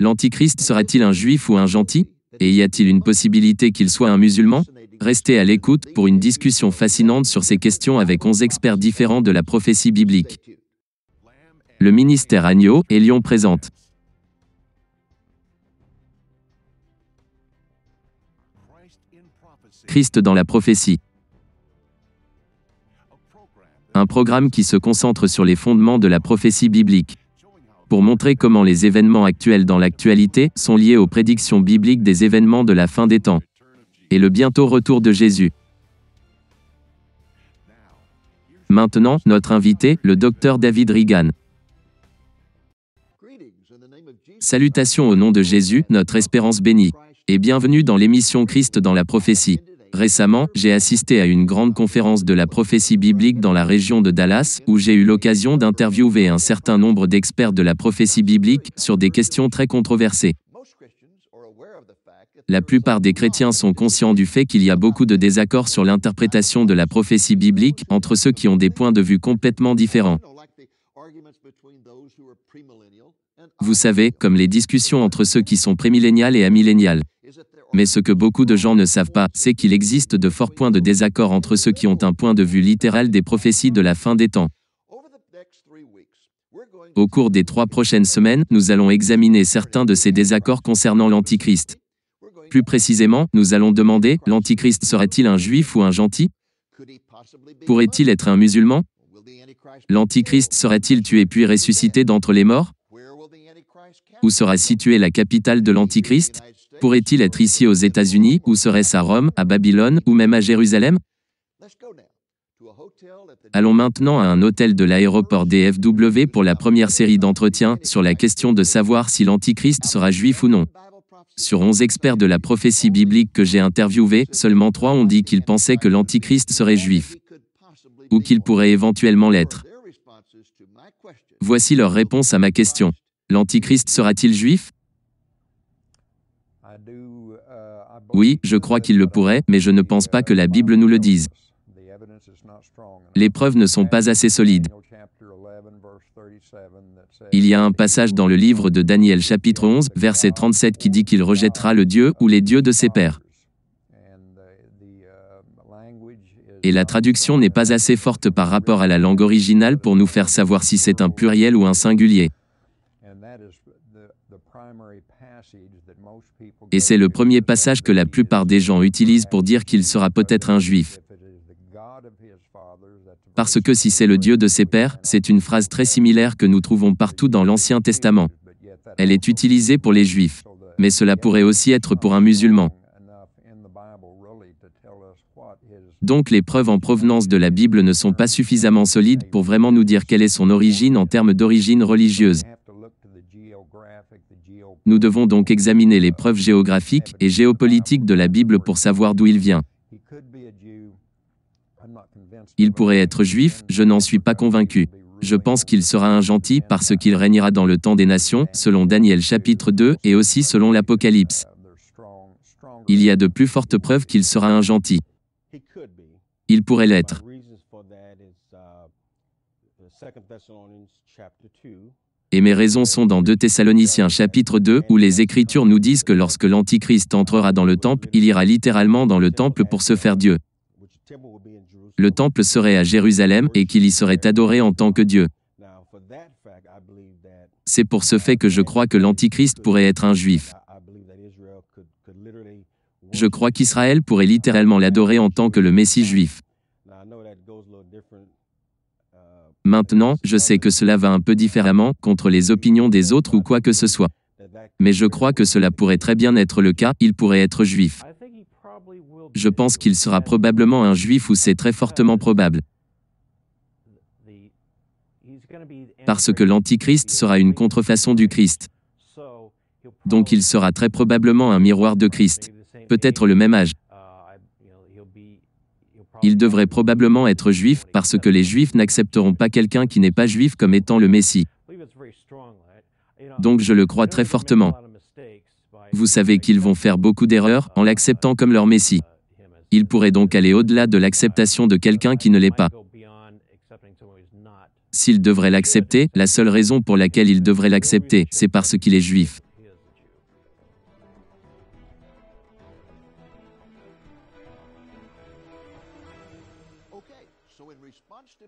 L'Antichrist sera-t-il un juif ou un gentil Et y a-t-il une possibilité qu'il soit un musulman Restez à l'écoute pour une discussion fascinante sur ces questions avec onze experts différents de la prophétie biblique. Le ministère Agneau et Lyon présente. Christ dans la prophétie. Un programme qui se concentre sur les fondements de la prophétie biblique pour montrer comment les événements actuels dans l'actualité sont liés aux prédictions bibliques des événements de la fin des temps et le bientôt retour de Jésus. Maintenant, notre invité, le docteur David Regan. Salutations au nom de Jésus, notre espérance bénie, et bienvenue dans l'émission Christ dans la prophétie. Récemment, j'ai assisté à une grande conférence de la prophétie biblique dans la région de Dallas, où j'ai eu l'occasion d'interviewer un certain nombre d'experts de la prophétie biblique sur des questions très controversées. La plupart des chrétiens sont conscients du fait qu'il y a beaucoup de désaccords sur l'interprétation de la prophétie biblique entre ceux qui ont des points de vue complètement différents. Vous savez, comme les discussions entre ceux qui sont prémilléniales et amilléniales. Mais ce que beaucoup de gens ne savent pas, c'est qu'il existe de forts points de désaccord entre ceux qui ont un point de vue littéral des prophéties de la fin des temps. Au cours des trois prochaines semaines, nous allons examiner certains de ces désaccords concernant l'Antichrist. Plus précisément, nous allons demander, l'Antichrist serait-il un juif ou un gentil Pourrait-il être un musulman L'Antichrist serait-il tué puis ressuscité d'entre les morts Où sera située la capitale de l'Antichrist Pourrait-il être ici aux États-Unis, ou serait-ce à Rome, à Babylone, ou même à Jérusalem Allons maintenant à un hôtel de l'aéroport DFW pour la première série d'entretiens sur la question de savoir si l'Antichrist sera juif ou non. Sur 11 experts de la prophétie biblique que j'ai interviewés, seulement 3 ont dit qu'ils pensaient que l'Antichrist serait juif ou qu'il pourrait éventuellement l'être. Voici leur réponse à ma question. L'Antichrist sera-t-il juif Oui, je crois qu'il le pourrait, mais je ne pense pas que la Bible nous le dise. Les preuves ne sont pas assez solides. Il y a un passage dans le livre de Daniel chapitre 11, verset 37 qui dit qu'il rejettera le Dieu ou les dieux de ses pères. Et la traduction n'est pas assez forte par rapport à la langue originale pour nous faire savoir si c'est un pluriel ou un singulier. Et c'est le premier passage que la plupart des gens utilisent pour dire qu'il sera peut-être un juif. Parce que si c'est le Dieu de ses pères, c'est une phrase très similaire que nous trouvons partout dans l'Ancien Testament. Elle est utilisée pour les juifs, mais cela pourrait aussi être pour un musulman. Donc les preuves en provenance de la Bible ne sont pas suffisamment solides pour vraiment nous dire quelle est son origine en termes d'origine religieuse. Nous devons donc examiner les preuves géographiques et géopolitiques de la Bible pour savoir d'où il vient. Il pourrait être juif, je n'en suis pas convaincu. Je pense qu'il sera un gentil parce qu'il régnera dans le temps des nations, selon Daniel chapitre 2 et aussi selon l'Apocalypse. Il y a de plus fortes preuves qu'il sera un gentil. Il pourrait l'être. Et mes raisons sont dans 2 Thessaloniciens chapitre 2, où les Écritures nous disent que lorsque l'Antichrist entrera dans le temple, il ira littéralement dans le temple pour se faire Dieu. Le temple serait à Jérusalem et qu'il y serait adoré en tant que Dieu. C'est pour ce fait que je crois que l'Antichrist pourrait être un juif. Je crois qu'Israël pourrait littéralement l'adorer en tant que le Messie juif. Maintenant, je sais que cela va un peu différemment, contre les opinions des autres ou quoi que ce soit. Mais je crois que cela pourrait très bien être le cas, il pourrait être juif. Je pense qu'il sera probablement un juif ou c'est très fortement probable. Parce que l'Antichrist sera une contrefaçon du Christ. Donc il sera très probablement un miroir de Christ. Peut-être le même âge il devrait probablement être juif, parce que les juifs n'accepteront pas quelqu'un qui n'est pas juif comme étant le Messie. Donc je le crois très fortement. Vous savez qu'ils vont faire beaucoup d'erreurs en l'acceptant comme leur Messie. Ils pourraient donc aller au-delà de l'acceptation de quelqu'un qui ne l'est pas. S'ils devraient l'accepter, la seule raison pour laquelle ils devraient l'accepter, c'est parce qu'il est juif.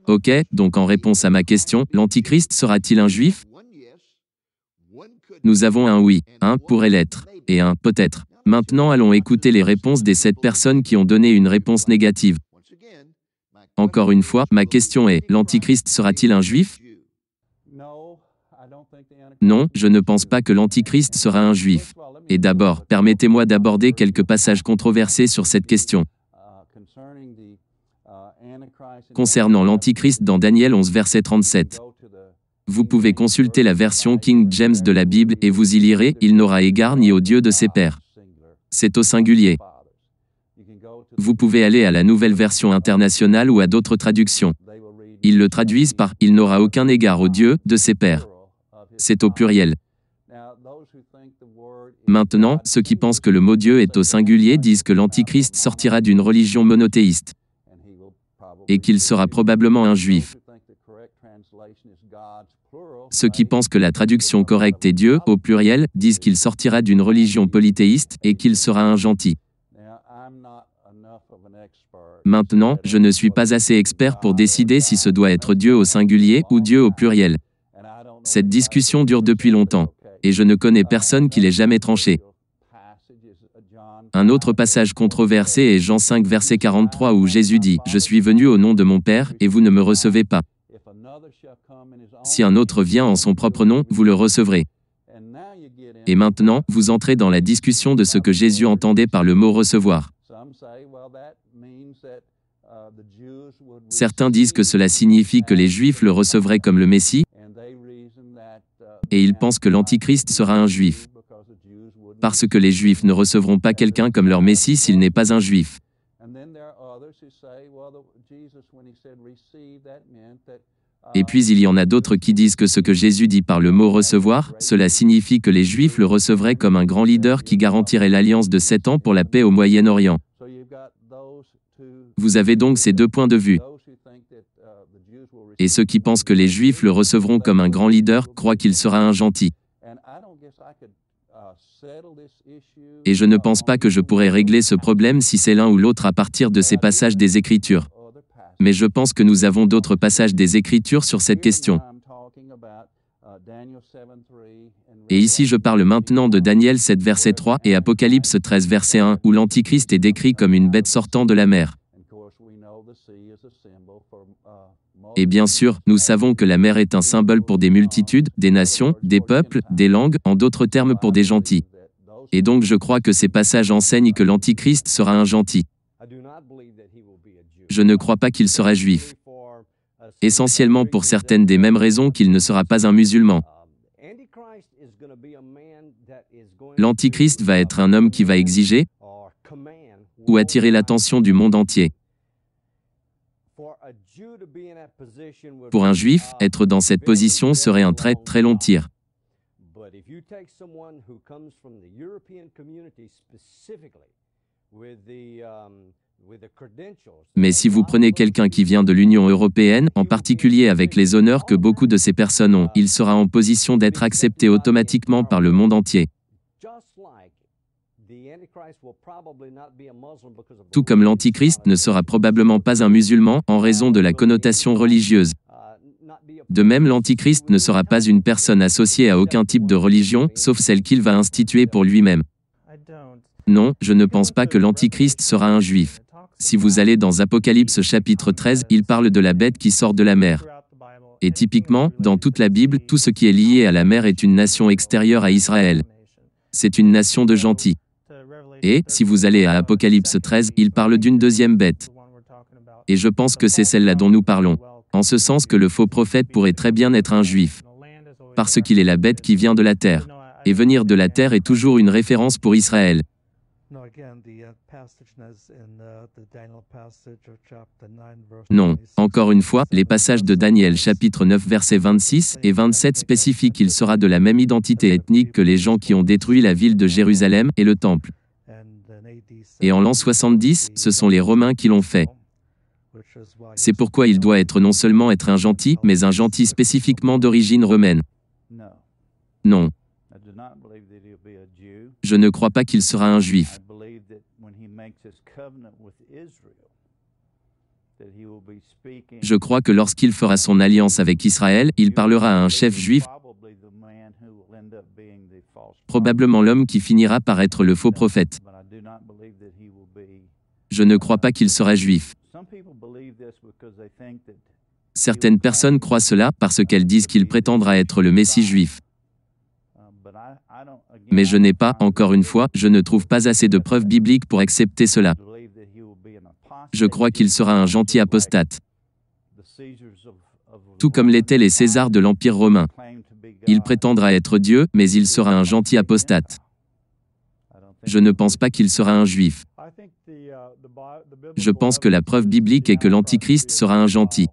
Ok, donc en réponse à ma question, l'Antichrist sera-t-il un juif Nous avons un oui, un pourrait l'être, et un peut-être. Maintenant allons écouter les réponses des sept personnes qui ont donné une réponse négative. Encore une fois, ma question est, l'Antichrist sera-t-il un juif Non, je ne pense pas que l'Antichrist sera un juif. Et d'abord, permettez-moi d'aborder quelques passages controversés sur cette question concernant l'Antichrist dans Daniel 11 verset 37. Vous pouvez consulter la version King James de la Bible et vous y lirez, Il n'aura égard ni au Dieu de ses pères. C'est au singulier. Vous pouvez aller à la nouvelle version internationale ou à d'autres traductions. Ils le traduisent par Il n'aura aucun égard au Dieu de ses pères. C'est au pluriel. Maintenant, ceux qui pensent que le mot Dieu est au singulier disent que l'Antichrist sortira d'une religion monothéiste et qu'il sera probablement un juif. Ceux qui pensent que la traduction correcte est Dieu, au pluriel, disent qu'il sortira d'une religion polythéiste et qu'il sera un gentil. Maintenant, je ne suis pas assez expert pour décider si ce doit être Dieu au singulier ou Dieu au pluriel. Cette discussion dure depuis longtemps, et je ne connais personne qui l'ait jamais tranchée. Un autre passage controversé est Jean 5 verset 43 où Jésus dit ⁇ Je suis venu au nom de mon Père, et vous ne me recevez pas. Si un autre vient en son propre nom, vous le recevrez. Et maintenant, vous entrez dans la discussion de ce que Jésus entendait par le mot recevoir. Certains disent que cela signifie que les Juifs le recevraient comme le Messie, et ils pensent que l'Antichrist sera un Juif parce que les Juifs ne recevront pas quelqu'un comme leur Messie s'il n'est pas un Juif. Et puis il y en a d'autres qui disent que ce que Jésus dit par le mot recevoir, cela signifie que les Juifs le recevraient comme un grand leader qui garantirait l'alliance de sept ans pour la paix au Moyen-Orient. Vous avez donc ces deux points de vue. Uh, Et ceux qui pensent que les Juifs le recevront comme un grand leader croient qu'il sera un gentil. Et je ne pense pas que je pourrais régler ce problème si c'est l'un ou l'autre à partir de ces passages des Écritures. Mais je pense que nous avons d'autres passages des Écritures sur cette question. Et ici je parle maintenant de Daniel 7 verset 3 et Apocalypse 13 verset 1 où l'Antichrist est décrit comme une bête sortant de la mer. Et bien sûr, nous savons que la mer est un symbole pour des multitudes, des nations, des peuples, des langues, en d'autres termes pour des gentils. Et donc je crois que ces passages enseignent que l'Antichrist sera un gentil. Je ne crois pas qu'il sera juif. Essentiellement pour certaines des mêmes raisons qu'il ne sera pas un musulman. L'Antichrist va être un homme qui va exiger ou attirer l'attention du monde entier. Pour un juif, être dans cette position serait un très très long tir. Mais si vous prenez quelqu'un qui vient de l'Union européenne, en particulier avec les honneurs que oh, beaucoup de ces personnes ont, il sera en position d'être accepté automatiquement par le monde entier. Tout comme l'Antichrist ne sera probablement pas un musulman en raison de la connotation religieuse. Uh, de même, l'Antichrist ne sera pas une personne associée à aucun type de religion, sauf celle qu'il va instituer pour lui-même. Non, je ne pense pas que l'Antichrist sera un juif. Si vous allez dans Apocalypse chapitre 13, il parle de la bête qui sort de la mer. Et typiquement, dans toute la Bible, tout ce qui est lié à la mer est une nation extérieure à Israël. C'est une nation de gentils. Et, si vous allez à Apocalypse 13, il parle d'une deuxième bête. Et je pense que c'est celle-là dont nous parlons. En ce sens que le faux prophète pourrait très bien être un juif. Parce qu'il est la bête qui vient de la terre. Et venir de la terre est toujours une référence pour Israël. Non, encore une fois, les passages de Daniel chapitre 9 versets 26 et 27 spécifient qu'il sera de la même identité ethnique que les gens qui ont détruit la ville de Jérusalem et le temple et en l'an 70, ce sont les Romains qui l'ont fait. C'est pourquoi il doit être non seulement être un gentil, mais un gentil spécifiquement d'origine romaine. Non. Je ne crois pas qu'il sera un juif. Je crois que lorsqu'il fera son alliance avec Israël, il parlera à un chef juif, probablement l'homme qui finira par être le faux prophète. Je ne crois pas qu'il sera juif. Certaines personnes croient cela parce qu'elles disent qu'il prétendra être le Messie juif. Mais je n'ai pas, encore une fois, je ne trouve pas assez de preuves bibliques pour accepter cela. Je crois qu'il sera un gentil apostate. Tout comme l'étaient les Césars de l'Empire romain. Il prétendra être Dieu, mais il sera un gentil apostate. Je ne pense pas qu'il sera un juif. Je pense que la preuve biblique est que l'Antichrist sera un gentil.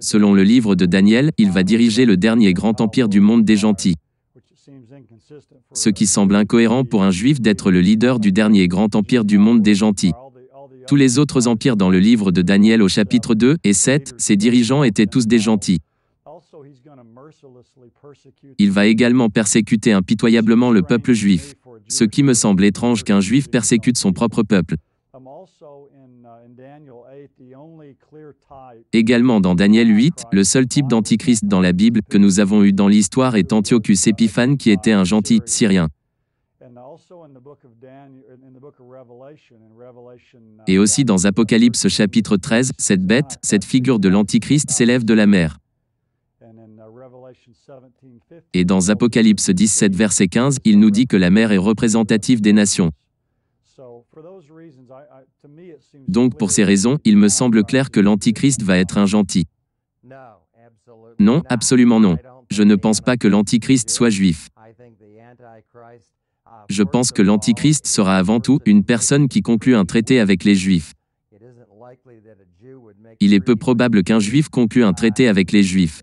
Selon le livre de Daniel, il va diriger le dernier grand empire du monde des gentils. Ce qui semble incohérent pour un juif d'être le leader du dernier grand empire du monde des gentils. Tous les autres empires dans le livre de Daniel au chapitre 2 et 7, ses dirigeants étaient tous des gentils. Il va également persécuter impitoyablement le peuple juif, ce qui me semble étrange qu'un juif persécute son propre peuple. Uh, également dans Daniel 8, le seul type d'antichrist dans la Bible que nous avons eu dans l'histoire est Antiochus Épiphane qui était un gentil Syrien. Uh, Et aussi dans Apocalypse chapitre 13, cette bête, cette figure de l'antichrist uh, s'élève de la mer. Uh, Et dans Apocalypse 17, verset 15, il nous dit que la mer est représentative des nations. Donc pour ces raisons, il me semble clair que l'Antichrist va être un gentil. Non, absolument non. Je ne pense pas que l'Antichrist soit juif. Uh, Je pense que l'Antichrist sera avant tout une personne qui conclut un traité avec les Juifs. Il est peu probable qu'un Juif conclue un traité avec les Juifs.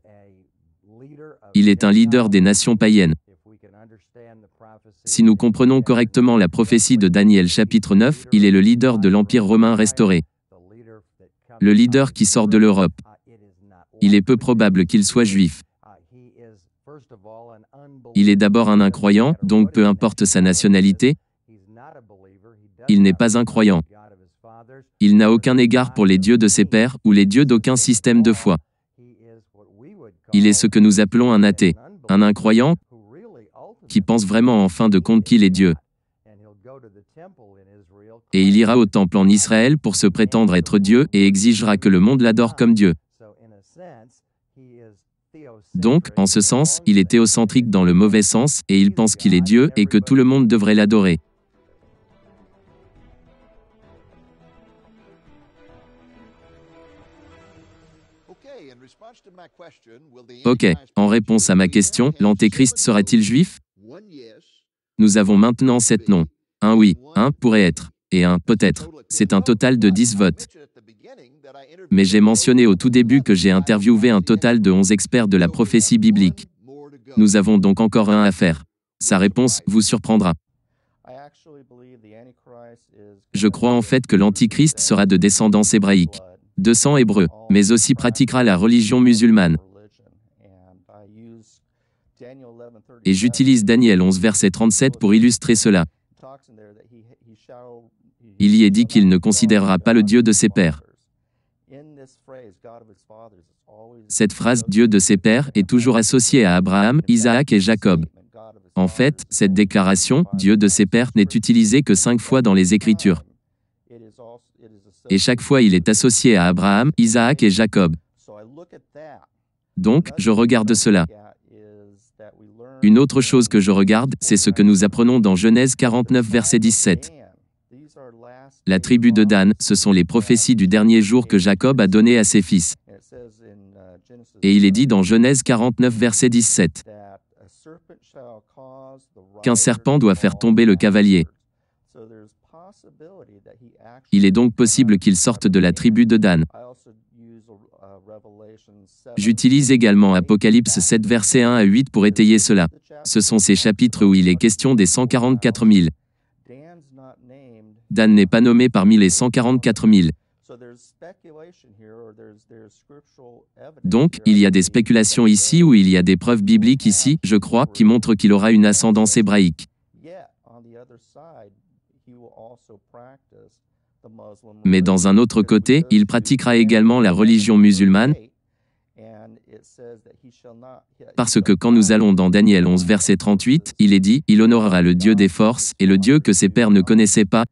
Il est un leader des nations païennes. Si nous comprenons correctement la prophétie de Daniel chapitre 9, il est le leader de l'Empire romain restauré. Le leader qui sort de l'Europe. Il est peu probable qu'il soit juif. Il est d'abord un incroyant, donc peu importe sa nationalité, il n'est pas un croyant. Il n'a aucun égard pour les dieux de ses pères ou les dieux d'aucun système de foi. Il est ce que nous appelons un athée, un incroyant, qui pense vraiment en fin de compte qu'il est Dieu. Et il ira au temple en Israël pour se prétendre être Dieu et exigera que le monde l'adore comme Dieu. Donc, en ce sens, il est théocentrique dans le mauvais sens, et il pense qu'il est Dieu et que tout le monde devrait l'adorer. Ok, en réponse à ma question, l'antéchrist sera t il juif Nous avons maintenant sept noms. Un oui, un pourrait être, et un peut-être. C'est un total de dix votes. Mais j'ai mentionné au tout début que j'ai interviewé un total de onze experts de la prophétie biblique. Nous avons donc encore un à faire. Sa réponse vous surprendra. Je crois en fait que l'Antichrist sera de descendance hébraïque de sang hébreu, mais aussi pratiquera la religion musulmane. Et j'utilise Daniel 11 verset 37 pour illustrer cela. Il y est dit qu'il ne considérera pas le Dieu de ses pères. Cette phrase Dieu de ses pères est toujours associée à Abraham, Isaac et Jacob. En fait, cette déclaration Dieu de ses pères n'est utilisée que cinq fois dans les Écritures et chaque fois il est associé à Abraham, Isaac et Jacob. Donc, je regarde cela. Une autre chose que je regarde, c'est ce que nous apprenons dans Genèse 49, verset 17. La tribu de Dan, ce sont les prophéties du dernier jour que Jacob a donné à ses fils. Uh, et il est dit dans Genèse 49, verset 17, qu'un serpent doit faire tomber le cavalier. Il est donc possible qu'il sorte de la tribu de Dan. J'utilise également Apocalypse 7 versets 1 à 8 pour étayer cela. Ce sont ces chapitres où il est question des 144 000. Dan n'est pas nommé parmi les 144 000. Donc, il y a des spéculations ici ou il y a des preuves bibliques ici, je crois, qui montrent qu'il aura une ascendance hébraïque. Mais dans un autre côté, il pratiquera également la religion musulmane, parce que quand nous allons dans Daniel 11 verset 38, il est dit, Il honorera le Dieu des forces et le Dieu que ses pères ne connaissaient pas,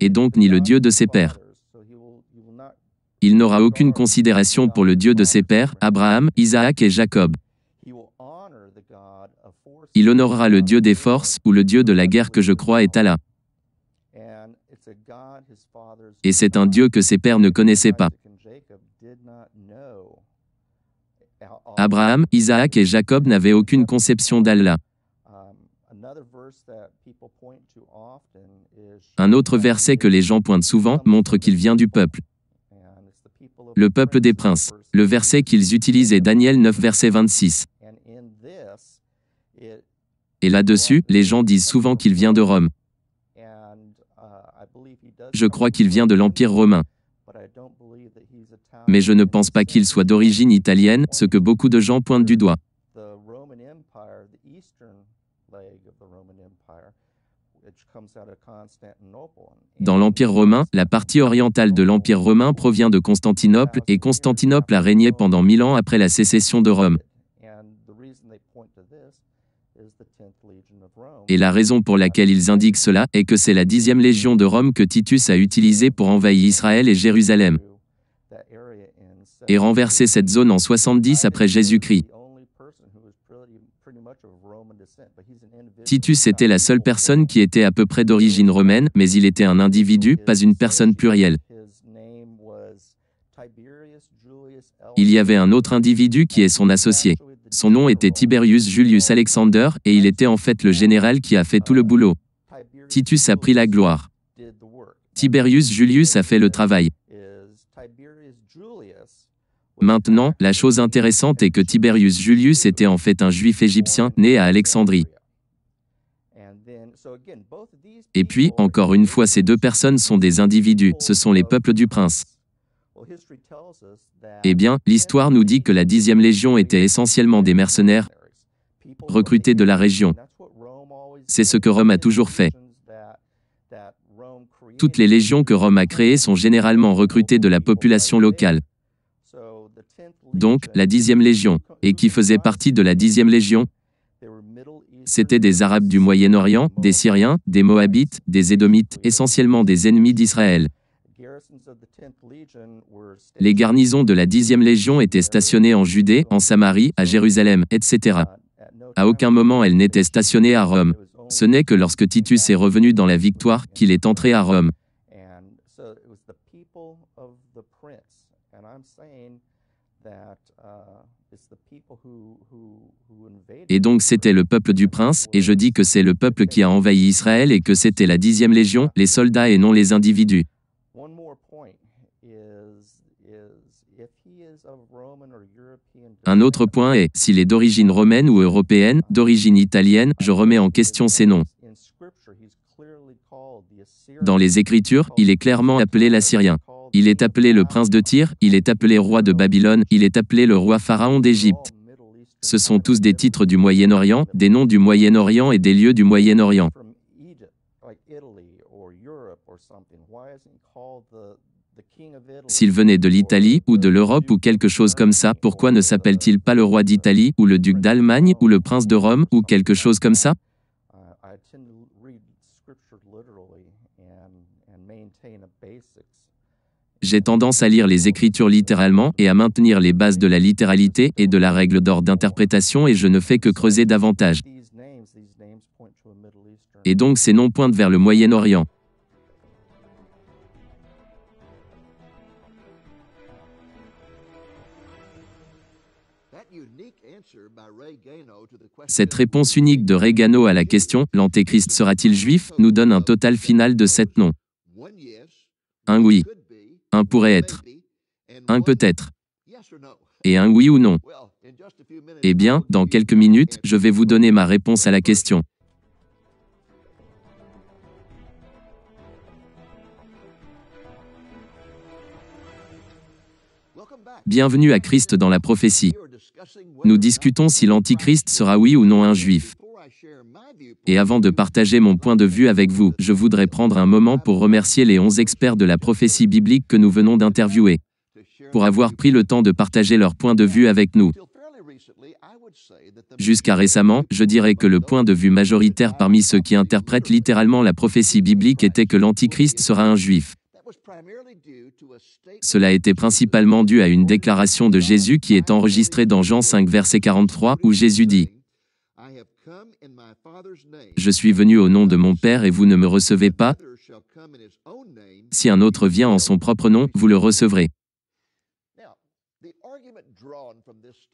et donc ni le Dieu de ses pères. Il n'aura aucune considération pour le Dieu de ses pères, Abraham, Isaac et Jacob. Il honorera le Dieu des forces ou le Dieu de la guerre que je crois est Allah. Et c'est un Dieu que ses pères ne connaissaient pas. Abraham, Isaac et Jacob n'avaient aucune conception d'Allah. Um, un autre verset que les gens pointent souvent montre qu'il vient du peuple. Le peuple des princes. Le verset qu'ils utilisent est Daniel 9 verset 26. Et là-dessus, les gens disent souvent qu'il vient de Rome. Je crois qu'il vient de l'Empire romain. Mais je ne pense pas qu'il soit d'origine italienne, ce que beaucoup de gens pointent du doigt. Dans l'Empire romain, la partie orientale de l'Empire romain provient de Constantinople et Constantinople a régné pendant mille ans après la sécession de Rome. Et la raison pour laquelle ils indiquent cela est que c'est la dixième légion de Rome que Titus a utilisée pour envahir Israël et Jérusalem et renverser cette zone en 70 après Jésus-Christ. Titus était la seule personne qui était à peu près d'origine romaine, mais il était un individu, pas une personne plurielle. Il y avait un autre individu qui est son associé. Son nom était Tiberius Julius Alexander, et il était en fait le général qui a fait tout le boulot. Titus a pris la gloire. Tiberius Julius a fait le travail. Maintenant, la chose intéressante est que Tiberius Julius était en fait un juif égyptien né à Alexandrie. Et puis, encore une fois, ces deux personnes sont des individus, ce sont les peuples du prince. Eh bien, l'histoire nous dit que la 10 Légion était essentiellement des mercenaires recrutés de la région. C'est ce que Rome a toujours fait. Toutes les légions que Rome a créées sont généralement recrutées de la population locale. Donc, la dixième Légion, et qui faisait partie de la 10 Légion, c'était des Arabes du Moyen-Orient, des Syriens, des Moabites, des Édomites, essentiellement des ennemis d'Israël. Les garnisons de la 10e Légion étaient stationnées en Judée, en Samarie, à Jérusalem, etc. À aucun moment elles n'étaient stationnées à Rome. Ce n'est que lorsque Titus est revenu dans la victoire qu'il est entré à Rome. Et donc c'était le peuple du prince, et je dis que c'est le peuple qui a envahi Israël et que c'était la dixième légion, les soldats et non les individus. Un autre point est, s'il est d'origine romaine ou européenne, d'origine italienne, je remets en question ses noms. Dans les Écritures, il est clairement appelé l'Assyrien. Il est appelé le prince de Tyr, il est appelé roi de Babylone, il est appelé le roi pharaon d'Égypte. Ce sont tous des titres du Moyen-Orient, des noms du Moyen-Orient et des lieux du Moyen-Orient. S'il venait de l'Italie ou de l'Europe ou quelque chose comme ça, pourquoi ne s'appelle-t-il pas le roi d'Italie ou le duc d'Allemagne ou le prince de Rome ou quelque chose comme ça J'ai tendance à lire les écritures littéralement et à maintenir les bases de la littéralité et de la règle d'or d'interprétation et je ne fais que creuser davantage. Et donc ces noms pointent vers le Moyen-Orient. Cette réponse unique de Regano à la question L'Antéchrist sera-t-il juif nous donne un total final de sept noms. Un oui, un pourrait être, un peut-être, et un oui ou non. Eh bien, dans quelques minutes, je vais vous donner ma réponse à la question. Bienvenue à Christ dans la prophétie. Nous discutons si l'Antichrist sera oui ou non un juif. Et avant de partager mon point de vue avec vous, je voudrais prendre un moment pour remercier les onze experts de la prophétie biblique que nous venons d'interviewer, pour avoir pris le temps de partager leur point de vue avec nous. Jusqu'à récemment, je dirais que le point de vue majoritaire parmi ceux qui interprètent littéralement la prophétie biblique était que l'Antichrist sera un juif. Cela était principalement dû à une déclaration de Jésus qui est enregistrée dans Jean 5 verset 43 où Jésus dit Je suis venu au nom de mon Père et vous ne me recevez pas. Si un autre vient en son propre nom, vous le recevrez.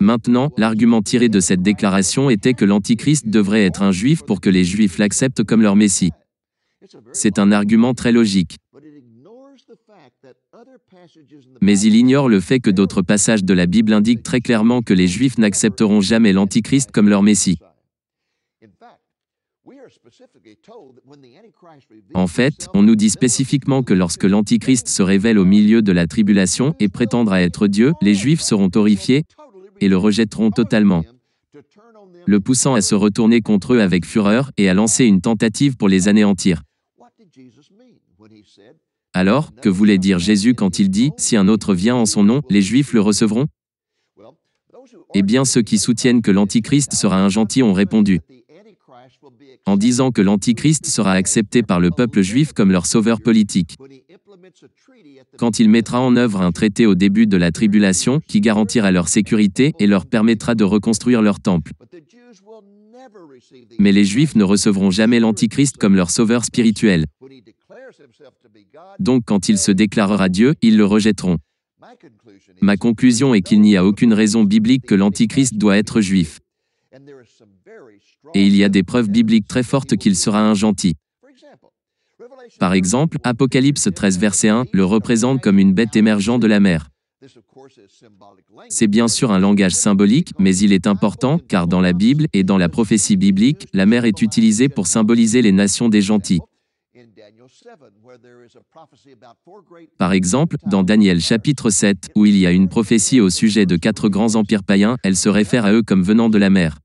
Maintenant, l'argument tiré de cette déclaration était que l'Antichrist devrait être un juif pour que les juifs l'acceptent comme leur Messie. C'est un argument très logique. Mais il ignore le fait que d'autres passages de la Bible indiquent très clairement que les Juifs n'accepteront jamais l'Antichrist comme leur Messie. En fait, on nous dit spécifiquement que lorsque l'Antichrist se révèle au milieu de la tribulation et prétendra être Dieu, les Juifs seront horrifiés et le rejetteront totalement, le poussant à se retourner contre eux avec fureur et à lancer une tentative pour les anéantir. Alors, que voulait dire Jésus quand il dit ⁇ Si un autre vient en son nom, les Juifs le recevront ?⁇ Eh bien ceux qui soutiennent que l'Antichrist sera un gentil ont répondu en disant que l'Antichrist sera accepté par le peuple juif comme leur sauveur politique. Quand il mettra en œuvre un traité au début de la tribulation qui garantira leur sécurité et leur permettra de reconstruire leur temple. Mais les Juifs ne recevront jamais l'Antichrist comme leur sauveur spirituel. Donc quand il se déclarera Dieu, ils le rejetteront. Ma conclusion est qu'il n'y a aucune raison biblique que l'Antichrist doit être juif. Et il y a des preuves bibliques très fortes qu'il sera un gentil. Par exemple, Apocalypse 13 verset 1 le représente comme une bête émergeant de la mer. C'est bien sûr un langage symbolique, mais il est important, car dans la Bible et dans la prophétie biblique, la mer est utilisée pour symboliser les nations des gentils. Par exemple, dans Daniel chapitre 7, où il y a une prophétie au sujet de quatre grands empires païens, elle se réfère à eux comme venant de la mer.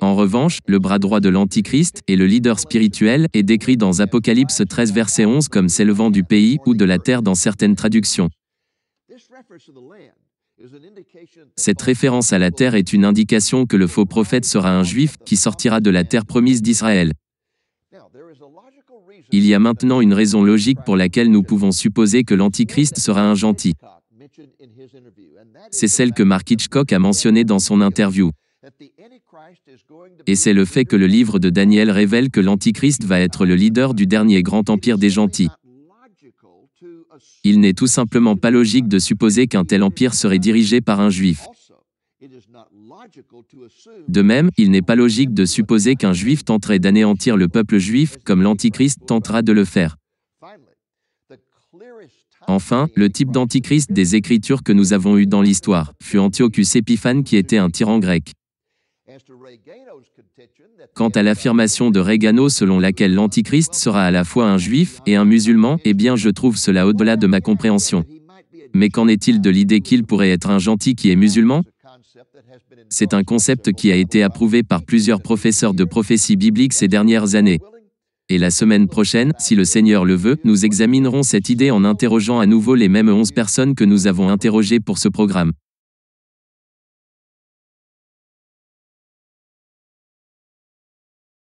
En revanche, le bras droit de l'Antichrist et le leader spirituel est décrit dans Apocalypse 13 verset 11 comme s'élevant du pays ou de la terre dans certaines traductions. Cette référence à la terre est une indication que le faux prophète sera un juif qui sortira de la terre promise d'Israël. Il y a maintenant une raison logique pour laquelle nous pouvons supposer que l'Antichrist sera un gentil. C'est celle que Mark Hitchcock a mentionnée dans son interview. Et c'est le fait que le livre de Daniel révèle que l'Antichrist va être le leader du dernier grand empire des gentils. Il n'est tout simplement pas logique de supposer qu'un tel empire serait dirigé par un juif. De même, il n'est pas logique de supposer qu'un juif tenterait d'anéantir le peuple juif comme l'Antichrist tentera de le faire. Enfin, le type d'Antichrist des Écritures que nous avons eu dans l'histoire fut Antiochus Épiphane qui était un tyran grec. Quant à l'affirmation de Regano selon laquelle l'Antichrist sera à la fois un juif et un musulman, eh bien je trouve cela au-delà de ma compréhension. Mais qu'en est-il de l'idée qu'il pourrait être un gentil qui est musulman c'est un concept qui a été approuvé par plusieurs professeurs de prophétie biblique ces dernières années. Et la semaine prochaine, si le Seigneur le veut, nous examinerons cette idée en interrogeant à nouveau les mêmes 11 personnes que nous avons interrogées pour ce programme.